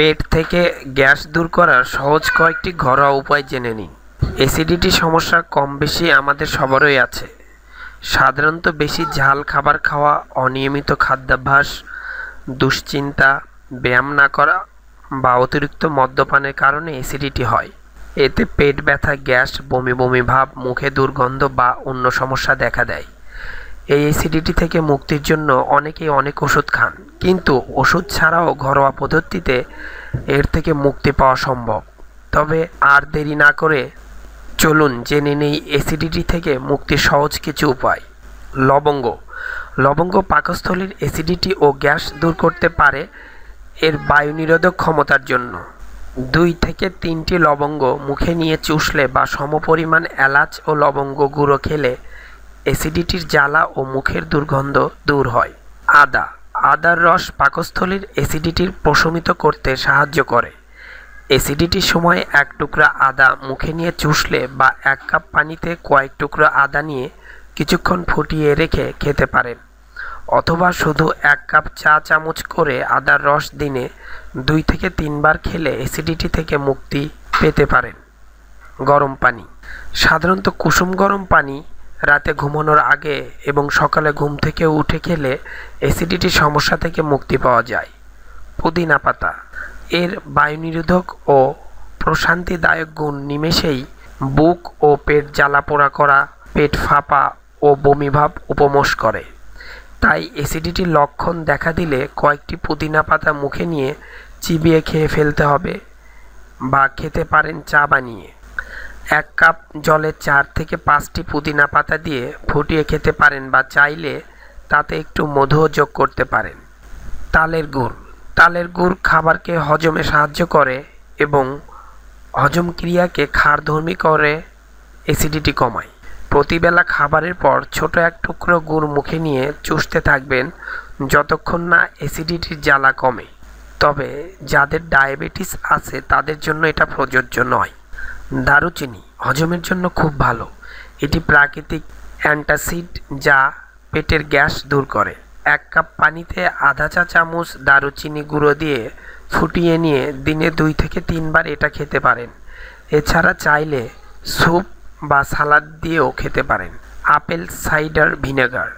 পেট থেকে গ্যাস দূর করার সহজ কয়েকটি ঘরোয়া উপায় জেনে নিন অ্যাসিডিটি সমস্যা কম বেশি আমাদের সবারই আছে সাধারণত বেশি ঝাল খাবার খাওয়া অনিয়মিত খাদ্যাভ্যাস দুশ্চিন্তা ব্যায়াম না করা বা অতিরিক্ত মদ্যপানের কারণে অ্যাসিডিটি হয় এতে পেট ব্যথা গ্যাস বমি বমি ভাব মুখে দুর্গন্ধ বা অন্য সমস্যা দেখা দেয় এই অ্যাসিডিটি থেকে মুক্তির জন্য অনেকেই অনেক ওষুধ খান কিন্তু ওষুধ ছাড়াও ঘরোয়া পদ্ধতিতে এর থেকে মুক্তি পাওয়া সম্ভব তবে আর দেরি না করে চলুন জেনে নেই অ্যাসিডিটি থেকে মুক্তির সহজ কিছু উপায় লবঙ্গ লবঙ্গ পাকস্থলীর অ্যাসিডিটি ও গ্যাস দূর করতে পারে এর বায়ু নিরোধক ক্ষমতার জন্য দুই থেকে তিনটি লবঙ্গ মুখে নিয়ে চুষলে বা সমপরিমাণ এলাচ ও লবঙ্গ গুঁড়ো খেলে অ্যাসিডিটির জ্বালা ও মুখের দুর্গন্ধ দূর হয় আদা আদার রস পাকস্থলীর অ্যাসিডিটির প্রশমিত করতে সাহায্য করে অ্যাসিডিটির সময় এক টুকরা আদা মুখে নিয়ে চুষলে বা এক কাপ পানিতে কয়েক টুকরা আদা নিয়ে কিছুক্ষণ ফুটিয়ে রেখে খেতে পারেন অথবা শুধু এক কাপ চা চামচ করে আদার রস দিনে দুই থেকে তিনবার খেলে অ্যাসিডিটি থেকে মুক্তি পেতে পারেন গরম পানি সাধারণত কুসুম গরম পানি রাতে ঘুমানোর আগে এবং সকালে ঘুম থেকে উঠে খেলে অ্যাসিডিটির সমস্যা থেকে মুক্তি পাওয়া যায় পুদিনা পাতা এর বায়ুনিরোধক ও প্রশান্তিদায়ক গুণ নিমেষেই বুক ও পেট জ্বালাপোড়া করা পেট ফাঁপা ও বমিভাব উপমোষ করে তাই অ্যাসিডিটির লক্ষণ দেখা দিলে কয়েকটি পুদিনা পাতা মুখে নিয়ে চিবিয়ে খেয়ে ফেলতে হবে বা খেতে পারেন চা বানিয়ে এক কাপ জলে চার থেকে পাঁচটি পুদিনা পাতা দিয়ে ফুটিয়ে খেতে পারেন বা চাইলে তাতে একটু মধুও যোগ করতে পারেন তালের গুড় তালের গুড় খাবারকে হজমে সাহায্য করে এবং হজম ক্রিয়াকে ক্ষারধর্মী করে অ্যাসিডিটি কমায় প্রতিবেলা খাবারের পর ছোট এক টুকরো গুড় মুখে নিয়ে চুষতে থাকবেন যতক্ষণ না অ্যাসিডিটির জ্বালা কমে তবে যাদের ডায়াবেটিস আছে তাদের জন্য এটা প্রযোজ্য নয় দারুচিনি হজমের জন্য খুব ভালো এটি প্রাকৃতিক অ্যান্টাসিড যা পেটের গ্যাস দূর করে এক কাপ পানিতে আধা চা চামচ দারুচিনি গুঁড়ো দিয়ে ফুটিয়ে নিয়ে দিনে দুই থেকে তিনবার এটা খেতে পারেন এছাড়া চাইলে স্যুপ বা সালাদ দিয়েও খেতে পারেন আপেল সাইডার ভিনেগার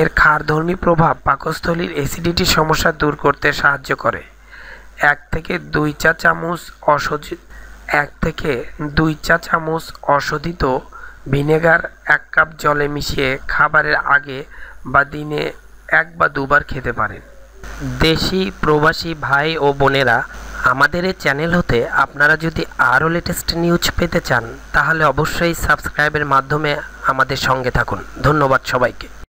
এর ক্ষারধর্মী প্রভাব পাকস্থলীর অ্যাসিডিটির সমস্যা দূর করতে সাহায্য করে এক থেকে দুই চা চামচ অসজি এক থেকে দুই চা চামচ অশোধিত ভিনেগার এক কাপ জলে মিশিয়ে খাবারের আগে বা দিনে এক বা দুবার খেতে পারেন দেশি প্রবাসী ভাই ও বোনেরা আমাদের এই চ্যানেল হতে আপনারা যদি আরও লেটেস্ট নিউজ পেতে চান তাহলে অবশ্যই সাবস্ক্রাইবের মাধ্যমে আমাদের সঙ্গে থাকুন ধন্যবাদ সবাইকে